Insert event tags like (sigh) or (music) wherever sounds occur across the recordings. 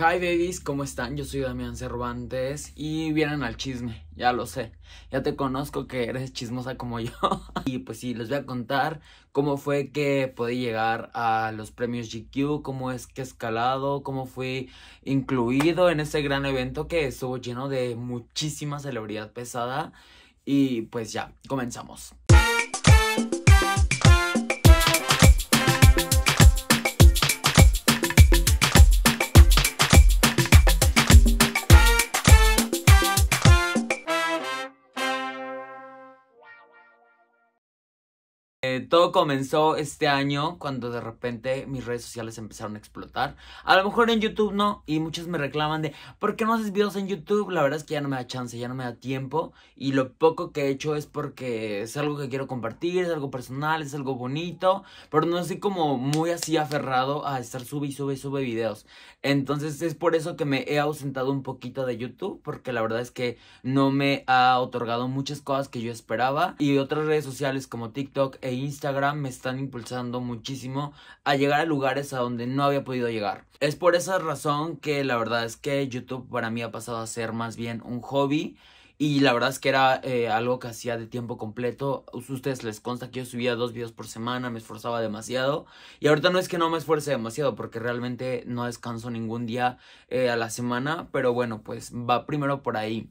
Hi babies, ¿cómo están? Yo soy Damián Cervantes y vienen al chisme, ya lo sé, ya te conozco que eres chismosa como yo (laughs) y pues sí, les voy a contar cómo fue que pude llegar a los premios GQ, cómo es que he escalado, cómo fui incluido en ese gran evento que estuvo lleno de muchísima celebridad pesada y pues ya, comenzamos. todo comenzó este año cuando de repente mis redes sociales empezaron a explotar. A lo mejor en YouTube no, y muchos me reclaman de, ¿por qué no haces videos en YouTube? La verdad es que ya no me da chance, ya no me da tiempo. Y lo poco que he hecho es porque es algo que quiero compartir, es algo personal, es algo bonito. Pero no estoy como muy así aferrado a estar sube y sube y sube videos. Entonces es por eso que me he ausentado un poquito de YouTube, porque la verdad es que no me ha otorgado muchas cosas que yo esperaba. Y otras redes sociales como TikTok e Instagram Instagram me están impulsando muchísimo a llegar a lugares a donde no había podido llegar. Es por esa razón que la verdad es que YouTube para mí ha pasado a ser más bien un hobby. Y la verdad es que era eh, algo que hacía de tiempo completo. ustedes les consta que yo subía dos videos por semana, me esforzaba demasiado. Y ahorita no es que no me esfuerce demasiado, porque realmente no descanso ningún día eh, a la semana. Pero bueno, pues va primero por ahí.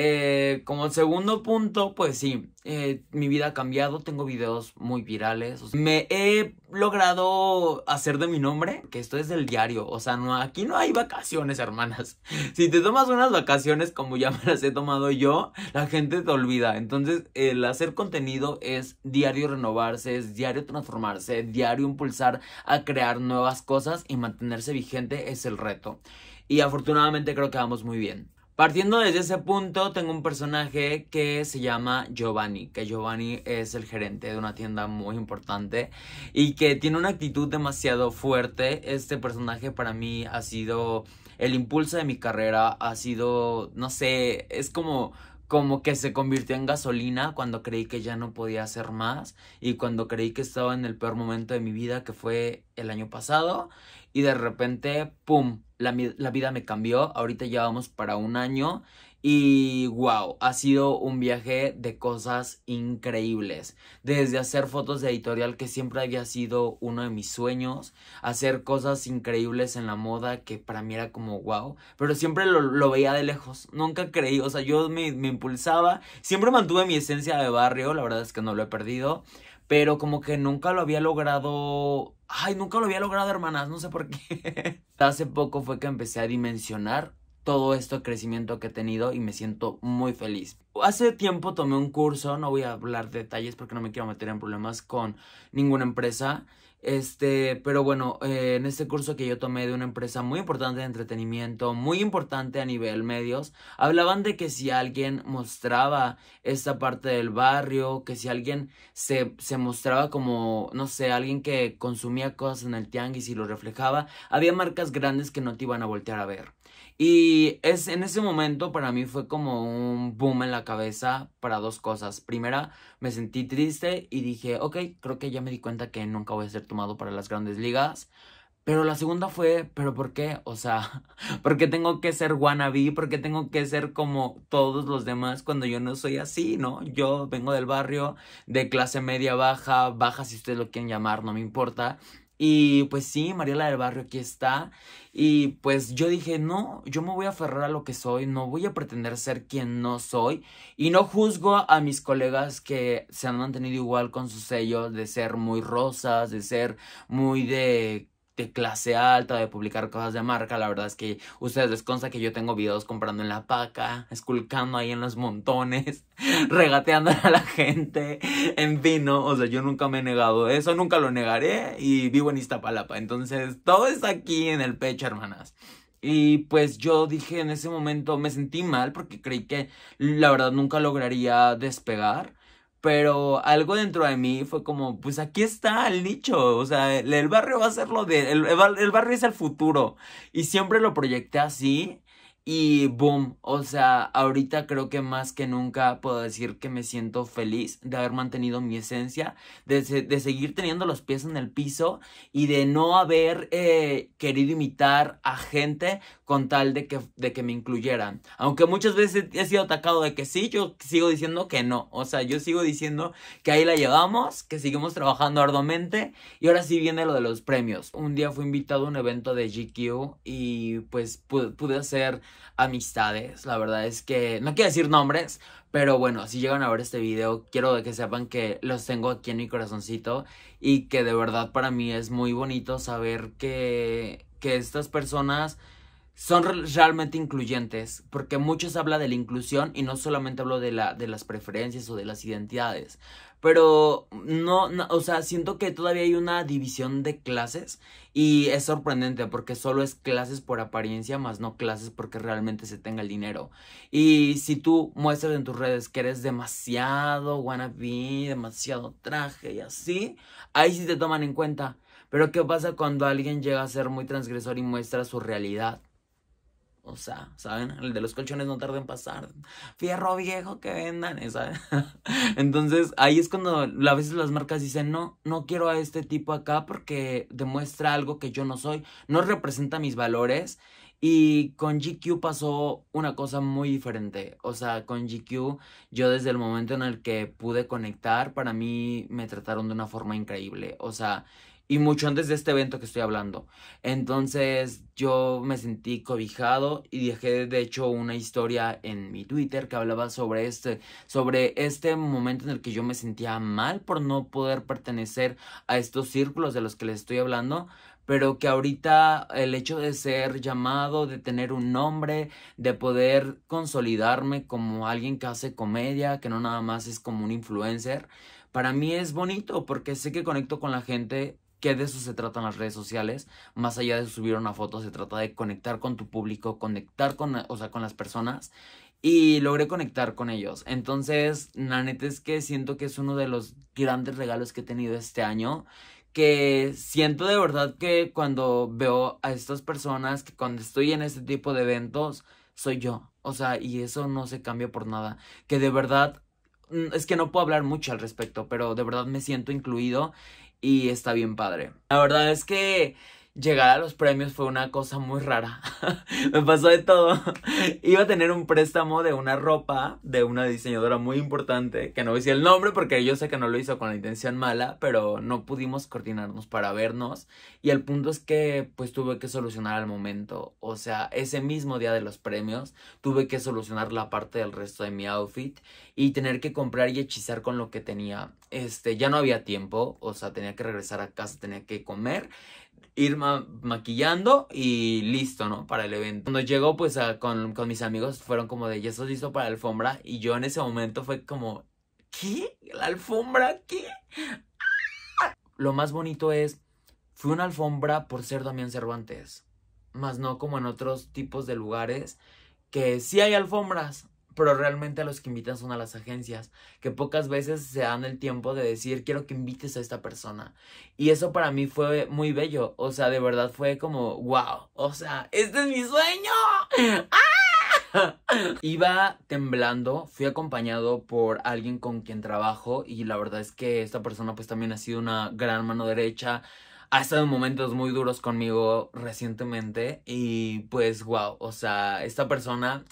Eh, como segundo punto, pues sí, eh, mi vida ha cambiado, tengo videos muy virales. me he logrado hacer de mi nombre, que esto es del diario. O sea, aquí no hay vacaciones, (laughs) hermanas. Si te tomas unas vacaciones como ya me las he tomado yo, la gente te olvida. Entonces, el hacer contenido es diario renovarse, es diario transformarse, diario impulsar a crear nuevas cosas y mantenerse vigente es el reto. Y afortunadamente creo que vamos muy bien. Partiendo desde ese punto, tengo un personaje que se llama Giovanni, que Giovanni es el gerente de una tienda muy importante y que tiene una actitud demasiado fuerte. Este personaje para mí ha sido el impulso de mi carrera, ha sido, no sé, es como como que se convirtió en gasolina cuando creí que ya no podía hacer más y cuando creí que estaba en el peor momento de mi vida que fue el año pasado y de repente, ¡pum!, la, vida me cambió. Ahorita ya para un año. Y wow, ha sido un viaje de cosas increíbles. Desde hacer fotos de editorial, que siempre había sido uno de mis sueños, hacer cosas increíbles en la moda, que para mí era como wow, pero siempre lo, veía de lejos. Nunca creí, o sea, yo me, me impulsaba, siempre mantuve mi esencia de barrio, la verdad es que no lo he perdido pero como que nunca lo había logrado. Ay, nunca lo había logrado, hermanas, no sé por qué. (laughs) Hace poco fue que empecé a dimensionar todo este crecimiento que he tenido y me siento muy feliz. Hace tiempo tomé un curso, no voy a hablar detalles porque no me quiero meter en problemas con ninguna empresa. Este, pero bueno, eh, en este curso que yo tomé de una empresa muy importante de entretenimiento, muy importante a nivel medios, hablaban de que si alguien mostraba esta parte del barrio, que si alguien se, se mostraba como, no sé, alguien que consumía cosas en el tianguis y lo reflejaba, había marcas grandes que no te iban a voltear a ver. Y es en ese momento para mí fue como un boom en la cabeza para dos cosas. Primera, me sentí triste y dije, ok, creo que ya me di cuenta que nunca voy a ser tomado para las grandes ligas. Pero la segunda fue, ¿pero por qué? O sea, (laughs) ¿por qué tengo que ser wannabe? ¿Por qué tengo que ser como todos los demás cuando yo no soy así, no? Yo vengo del barrio, de clase media baja, baja si ustedes lo quieren llamar, no me importa. Y pues sí, Mariela del Barrio aquí está. Y pues yo dije, no, yo me voy a aferrar a lo que soy, no voy a pretender ser quien no soy. Y no juzgo a mis colegas que se han mantenido igual con su sello de ser muy rosas, de ser muy de de clase alta, de publicar cosas de marca. La verdad es que ustedes les consta que yo tengo videos comprando en la paca, esculcando ahí en los montones, (laughs) regateando a la gente, en vino, O sea, yo nunca me he negado eso, nunca lo negaré y vivo en Iztapalapa. Entonces, todo está aquí en el pecho, hermanas. Y pues yo dije en ese momento, me sentí mal porque creí que la verdad nunca lograría despegar. Pero algo dentro de mí fue como, pues aquí está el nicho, o sea, el, barrio va a ser lo de, el, el, barrio es el futuro. Y siempre lo proyecté así y boom, o sea, ahorita creo que más que nunca puedo decir que me siento feliz de haber mantenido mi esencia, de, de seguir teniendo los pies en el piso y de no haber eh, querido imitar a gente con tal de que, de que me incluyeran. Aunque muchas veces he sido atacado de que sí, yo sigo diciendo que no. O sea, yo sigo diciendo que ahí la llevamos, que seguimos trabajando arduamente y ahora sí viene lo de los premios. Un día fui invitado a un evento de GQ y pues pude, pude hacer amistades. La verdad es que no quiero decir nombres, pero bueno, si llegan a ver este video, quiero que sepan que los tengo aquí en mi corazoncito y que de verdad para mí es muy bonito saber que, que estas personas son realmente incluyentes, porque muchos habla de la inclusión y no solamente hablo de, la, de las preferencias o de las identidades, pero no, o sea, siento que todavía hay una división de clases y es sorprendente porque solo es clases por apariencia más no clases porque realmente se tenga el dinero. Y si tú muestras en tus redes que eres demasiado wannabe, demasiado traje y así, ahí sí te toman en cuenta. Pero ¿qué pasa cuando alguien llega a ser muy transgresor y muestra su realidad? O sea, ¿saben? El de los colchones no tarda en pasar. Fierro viejo que vendan, ¿saben? (laughs) Entonces, ahí es cuando a veces las marcas dicen, no, no quiero a este tipo acá porque demuestra algo que yo no soy, no representa mis valores. Y con GQ pasó una cosa muy diferente. O sea, con GQ yo desde el momento en el que pude conectar, para mí me trataron de una forma increíble. O sea, y mucho antes de este evento que estoy hablando. Entonces yo me sentí cobijado y dejé de hecho una historia en mi Twitter que hablaba sobre este, sobre este momento en el que yo me sentía mal por no poder pertenecer a estos círculos de los que les estoy hablando, pero que ahorita el hecho de ser llamado, de tener un nombre, de poder consolidarme como alguien que hace comedia, que no nada más es como un influencer, para mí es bonito porque sé que conecto con la gente que de eso se tratan las redes sociales, más allá de subir una foto, se trata de conectar con tu público, conectar con, o sea, con las personas y logré conectar con ellos. Entonces, la neta es que siento que es uno de los grandes regalos que he tenido este año, que siento de verdad que cuando veo a estas personas, que cuando estoy en este tipo de eventos, soy yo. O sea, y eso no se cambia por nada. Que de verdad mm, es que no puedo hablar mucho al respecto, pero de verdad me siento incluido y está bien padre. La verdad es que llegar a los premios fue una cosa muy rara. (laughs) me pasó de todo. (laughs) Iba a tener un préstamo de una ropa de una diseñadora muy importante, que no decía el nombre porque yo sé que no lo hizo con la intención mala, pero no pudimos coordinarnos para vernos. Y el punto es que pues tuve que solucionar al momento. O sea, ese mismo día de los premios tuve que solucionar la parte del resto de mi outfit y tener que comprar y hechizar con lo que tenía. Este, ya no había tiempo, o sea, tenía que regresar a casa, tenía que comer ir maquillando y listo, ¿no? Para el evento. Cuando llegó, pues con, mis amigos fueron como de, ya estás listo para la alfombra. Y yo en ese momento fue como, ¿qué? ¿La alfombra? ¿Qué? ¡Ah! Lo más bonito es, fue una alfombra por ser Damián Cervantes. Más no como en otros tipos de lugares que sí hay alfombras, pero realmente a los que invitan son a las agencias, que pocas veces se dan el tiempo de decir, quiero que invites a esta persona. Y eso para mí fue muy bello, o sea, de verdad fue como, wow, o sea, este es mi sueño. (laughs) ¡Ah! (laughs) Iba temblando, fui acompañado por alguien con quien trabajo y la verdad es que esta persona pues también ha sido una gran mano derecha, ha estado en momentos muy duros conmigo recientemente y pues wow, o sea, esta persona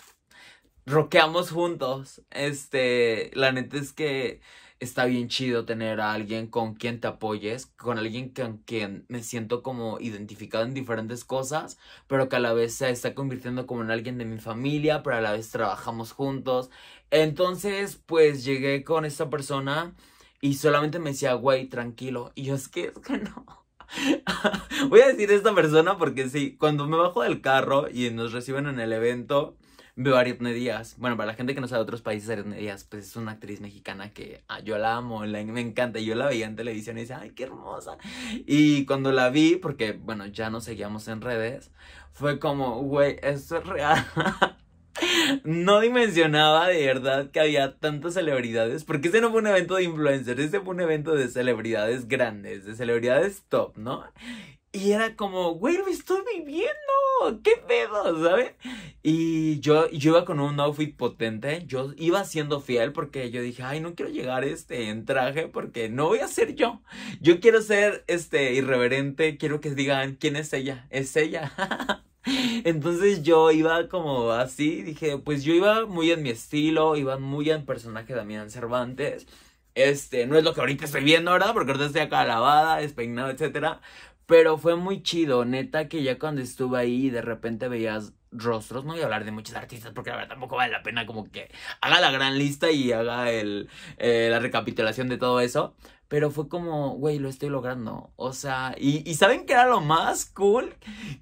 Roqueamos juntos. Este, la neta es que está bien chido tener a alguien con quien te apoyes, con alguien con quien me siento como identificado en diferentes cosas, pero que a la vez se está convirtiendo como en alguien de mi familia, pero a la vez trabajamos juntos. Entonces, pues llegué con esta persona y solamente me decía, güey, tranquilo. Y yo es que, es que no. (laughs) Voy a decir esta persona porque sí, cuando me bajo del carro y nos reciben en el evento, veo a Ariadne Díaz. Bueno, para la gente que no sabe de otros países, Ariadne Díaz, pues es una actriz mexicana que ah, yo la amo, me encanta. Yo la veía en televisión y decía, ay, qué hermosa. Y cuando la vi, porque, bueno, ya nos seguíamos en redes, fue como, güey, esto es real. (laughs) No dimensionaba de verdad que había tantas celebridades, porque ese no fue un evento de influencers, ese fue un evento de celebridades grandes, de celebridades top, ¿no? Y era como, güey, me estoy viviendo, qué pedo, ¿sabes? Y yo, yo iba con un outfit potente, yo iba siendo fiel porque yo dije, ay, no quiero llegar este en traje porque no voy a ser yo. Yo quiero ser este irreverente, quiero que digan, ¿quién es ella? Es ella. (laughs) Entonces yo iba como así, dije, pues yo iba muy en mi estilo, iba muy en personaje de Damián Cervantes. Este, no es lo que ahorita estoy viendo, ¿verdad? Porque ahorita estoy acá lavada, despeinada, etcétera. Pero fue muy chido, neta, que ya cuando estuve ahí de repente veías rostros, no voy a hablar de muchos artistas porque la verdad tampoco vale la pena como que haga la gran lista y haga el, eh, la recapitulación de todo eso, pero fue como, güey, lo estoy logrando. O sea, y, ¿saben qué era lo más cool?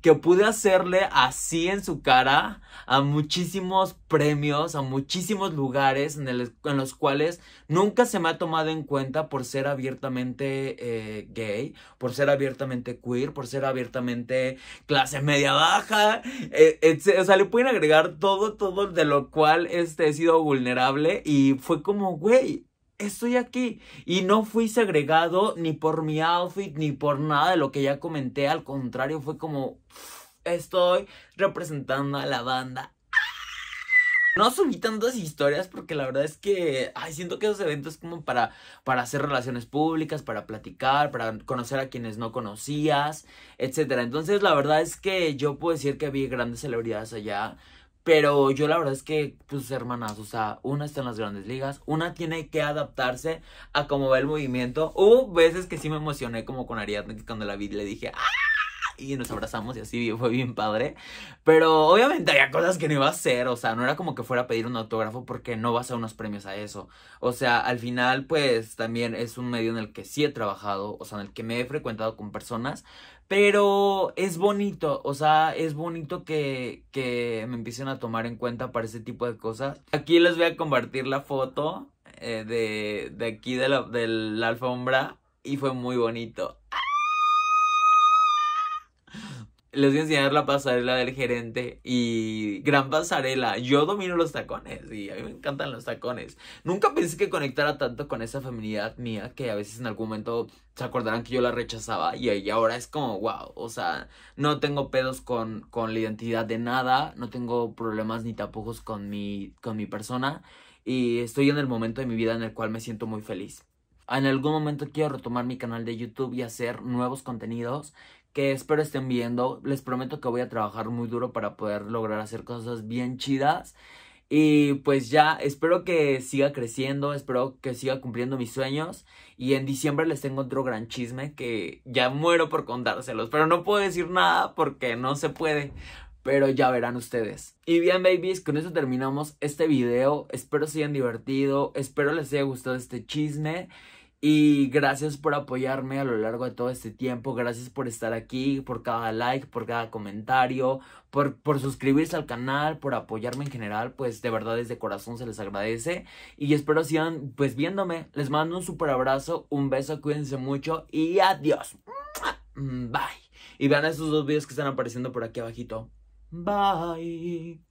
Que pude hacerle así en su cara a muchísimos premios, a muchísimos lugares en, los cuales nunca se me ha tomado en cuenta por ser abiertamente eh, gay, por ser abiertamente queer, por ser abiertamente clase media baja. Eh, o sea, le pueden agregar todo, todo de lo cual este, he sido vulnerable y fue como, güey, estoy aquí y no fui segregado ni por mi outfit ni por nada de lo que ya comenté, al contrario, fue como estoy representando a la banda. ¡Ah! No subí tantas historias porque la verdad es que ay, siento que esos eventos como para, para hacer relaciones públicas, para platicar, para conocer a quienes no conocías, etc. Entonces la verdad es que yo puedo decir que vi grandes celebridades allá. Pero yo la verdad es que, pues hermanas, o sea, una está en las grandes ligas, una tiene que adaptarse a cómo va el movimiento. Hubo veces que sí me emocioné como con Ariadne cuando la vi, le dije, ¡ah! y nos abrazamos y así fue bien padre. Pero obviamente había cosas que no iba a hacer, o sea, no era como que fuera a pedir un autógrafo porque no vas a unos premios a eso. O sea, al final pues también es un medio en el que sí he trabajado, o sea, en el que me he frecuentado con personas, pero es bonito, o sea, es bonito que, me empiecen a tomar en cuenta para ese tipo de cosas. Aquí les voy a compartir la foto eh, de, aquí de la, de la alfombra y fue muy bonito les voy a enseñar la pasarela del gerente y gran pasarela. Yo domino los tacones y a mí me encantan los tacones. Nunca pensé que conectara tanto con esa feminidad mía que a veces en algún momento se acordarán que yo la rechazaba y, ahora es como, wow, o sea, no tengo pedos con, la identidad de nada, no tengo problemas ni tapujos con mi, con mi persona y estoy en el momento de mi vida en el cual me siento muy feliz. En algún momento quiero retomar mi canal de YouTube y hacer nuevos contenidos que espero estén viendo. Les prometo que voy a trabajar muy duro para poder lograr hacer cosas bien chidas. Y pues ya, espero que siga creciendo, espero que siga cumpliendo mis sueños. Y en diciembre les tengo otro gran chisme que ya muero por contárselos, pero no puedo decir nada porque no se puede. Pero ya verán ustedes. Y bien, babies, con eso terminamos este video. Espero se hayan divertido, espero les haya gustado este chisme. Y gracias por apoyarme a lo largo de todo este tiempo. Gracias por estar aquí, por cada like, por cada comentario, por, por suscribirse al canal, por apoyarme en general. Pues de verdad desde corazón se les agradece. Y espero sigan pues viéndome. Les mando un super abrazo, un beso, cuídense mucho y adiós. Bye. Y vean esos dos videos que están apareciendo por aquí abajito. Bye.